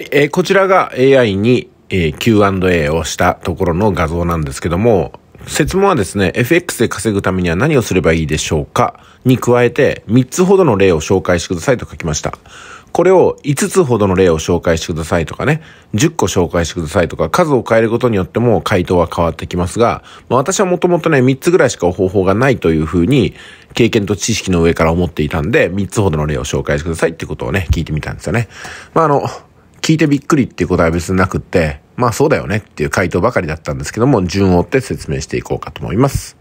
えー、こちらが AI に、えー、Q&A をしたところの画像なんですけども、説問はですね、FX で稼ぐためには何をすればいいでしょうかに加えて、3つほどの例を紹介してくださいと書きました。これを5つほどの例を紹介してくださいとかね、10個紹介してくださいとか、数を変えることによっても回答は変わってきますが、まあ、私はもともとね、3つぐらいしか方法がないというふうに、経験と知識の上から思っていたんで、3つほどの例を紹介してくださいってことをね、聞いてみたんですよね。まあ、あの、聞いてびっくりっていうことは別になくって、まあそうだよねっていう回答ばかりだったんですけども、順を追って説明していこうかと思います。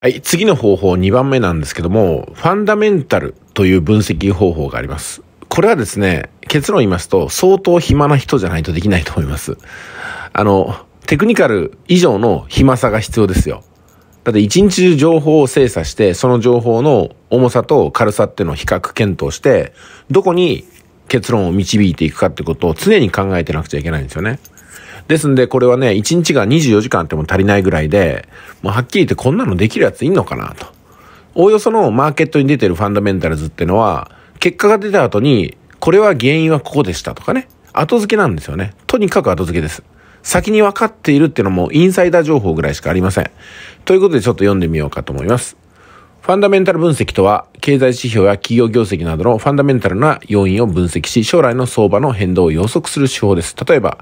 はい、次の方法2番目なんですけども、ファンダメンタルという分析方法があります。これはですね、結論言いますと、相当暇な人じゃないとできないと思います。あの、テクニカル以上の暇さが必要ですよ。だって一日中情報を精査して、その情報の重さと軽さっていうのを比較検討して、どこに結論を導いていくかってことを常に考えてなくちゃいけないんですよね。ですんで、これはね、1日が24時間っても足りないぐらいで、もうはっきり言ってこんなのできるやついんのかなと。おおよそのマーケットに出てるファンダメンタルズってのは、結果が出た後に、これは原因はここでしたとかね。後付けなんですよね。とにかく後付けです。先に分かっているっていうのもインサイダー情報ぐらいしかありません。ということでちょっと読んでみようかと思います。ファンダメンタル分析とは、経済指標や企業業績などのファンダメンタルな要因を分析し、将来の相場の変動を予測する手法です。例えば、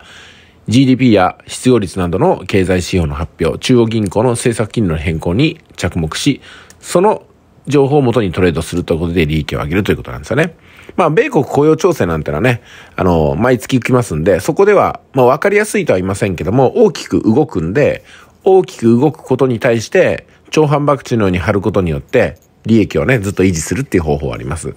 GDP や失業率などの経済指標の発表、中央銀行の政策金利の変更に着目し、その情報をもとにトレードするということで利益を上げるということなんですよね。まあ、米国雇用調整なんてのはね、あの、毎月来ますんで、そこでは、まあ、わかりやすいとは言いませんけども、大きく動くんで、大きく動くことに対して、超反爆地のように貼ることによって、利益をね、ずっと維持するっていう方法はあります。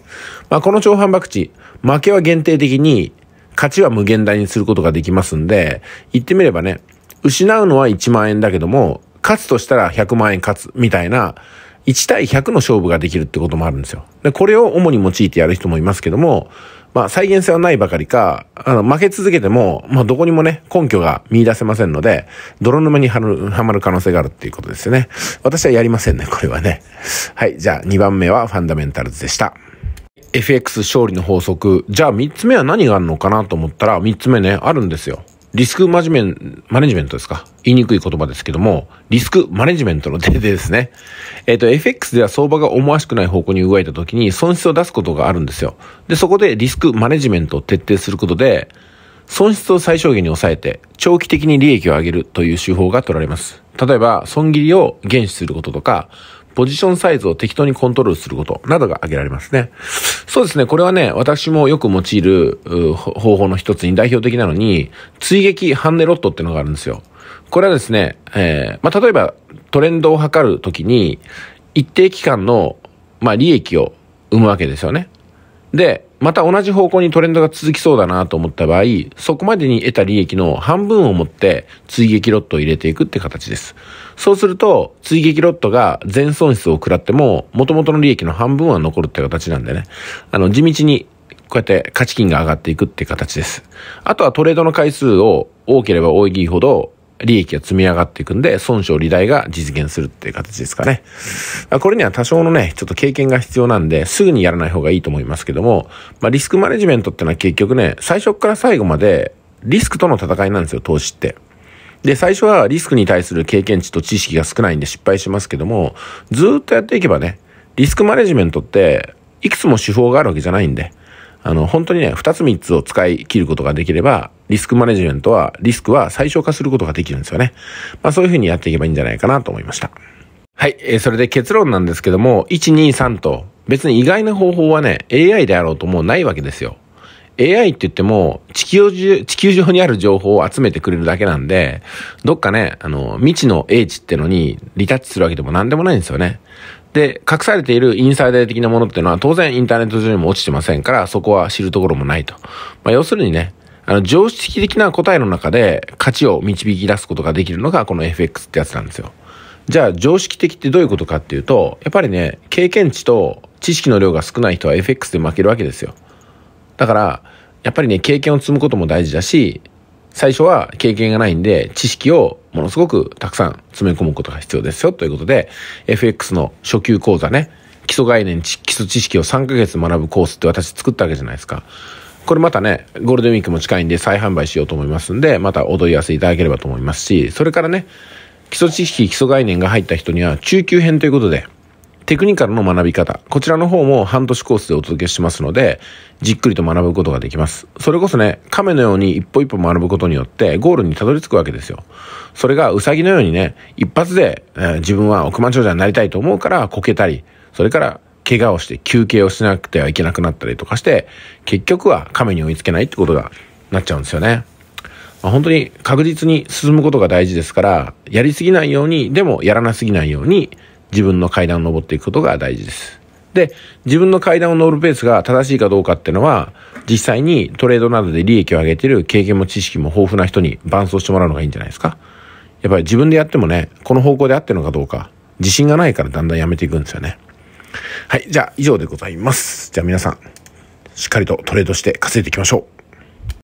まあ、この超反爆地、負けは限定的に価値は無限大にすることができますんで、言ってみればね、失うのは1万円だけども、勝つとしたら100万円勝つみたいな、1対100の勝負ができるってこともあるんですよ。で、これを主に用いてやる人もいますけども、まあ再現性はないばかりか、あの、負け続けても、まあどこにもね、根拠が見出せませんので、泥沼にはまる可能性があるっていうことですよね。私はやりませんね、これはね。はい、じゃあ2番目はファンダメンタルズでした。FX 勝利の法則。じゃあ三つ目は何があるのかなと思ったら、三つ目ね、あるんですよ。リスクマジメン、マネジメントですか言いにくい言葉ですけども、リスクマネジメントの手でですね。えっ、ー、と、FX では相場が思わしくない方向に動いた時に損失を出すことがあるんですよ。で、そこでリスクマネジメントを徹底することで、損失を最小限に抑えて、長期的に利益を上げるという手法が取られます。例えば、損切りを減資することとか、ポジションサイズを適当にコントロールすることなどが挙げられますね。そうですね、これはね、私もよく用いる方法の一つに代表的なのに、追撃ハンネロットってのがあるんですよ。これはですね、えー、まあ、例えばトレンドを測るときに、一定期間の、まあ、利益を生むわけですよね。で、また同じ方向にトレンドが続きそうだなと思った場合、そこまでに得た利益の半分を持って追撃ロットを入れていくって形です。そうすると、追撃ロットが全損失を食らっても、元々の利益の半分は残るって形なんでね。あの、地道にこうやって価値金が上がっていくって形です。あとはトレードの回数を多ければ多いほど、利益が積み上がっていくんで、損傷利大が実現するっていう形ですかね。これには多少のね、ちょっと経験が必要なんで、すぐにやらない方がいいと思いますけども、まあ、リスクマネジメントってのは結局ね、最初から最後までリスクとの戦いなんですよ、投資って。で、最初はリスクに対する経験値と知識が少ないんで失敗しますけども、ずっとやっていけばね、リスクマネジメントって、いくつも手法があるわけじゃないんで、あの、本当にね、二つ三つを使い切ることができれば、リスクマネジメントは、リスクは最小化することができるんですよね。まあそういうふうにやっていけばいいんじゃないかなと思いました。はい、えー、それで結論なんですけども、1、2、3と、別に意外な方法はね、AI であろうともうないわけですよ。AI って言っても地球上、地球上にある情報を集めてくれるだけなんで、どっかね、あの、未知の英知ってのにリタッチするわけでも何でもないんですよね。で、隠されているインサイダー的なものっていうのは当然インターネット上にも落ちてませんから、そこは知るところもないと。まあ、要するにね、あの、常識的な答えの中で価値を導き出すことができるのがこの FX ってやつなんですよ。じゃあ常識的ってどういうことかっていうと、やっぱりね、経験値と知識の量が少ない人は FX で負けるわけですよ。だから、やっぱりね、経験を積むことも大事だし、最初は経験がないんで、知識をものすごくたくさん詰め込むことが必要ですよ。ということで、FX の初級講座ね、基礎概念、基礎知識を3ヶ月学ぶコースって私作ったわけじゃないですか。これまたね、ゴールデンウィークも近いんで再販売しようと思いますんで、またお問い合わせいただければと思いますし、それからね、基礎知識、基礎概念が入った人には中級編ということで、テクニカルの学び方。こちらの方も半年コースでお届けしますので、じっくりと学ぶことができます。それこそね、亀のように一歩一歩学ぶことによって、ゴールにたどり着くわけですよ。それがウサギのようにね、一発で、えー、自分は億万長者になりたいと思うからこけたり、それから怪我をして休憩をしなくてはいけなくなったりとかして、結局は亀に追いつけないってことがなっちゃうんですよね。まあ、本当に確実に進むことが大事ですから、やりすぎないように、でもやらなすぎないように、自分の階段を登っていくことが大事です。で、自分の階段を登るペースが正しいかどうかっていうのは、実際にトレードなどで利益を上げている経験も知識も豊富な人に伴走してもらうのがいいんじゃないですか。やっぱり自分でやってもね、この方向で合ってるのかどうか、自信がないからだんだんやめていくんですよね。はい。じゃあ、以上でございます。じゃあ皆さん、しっかりとトレードして稼いでいきましょう。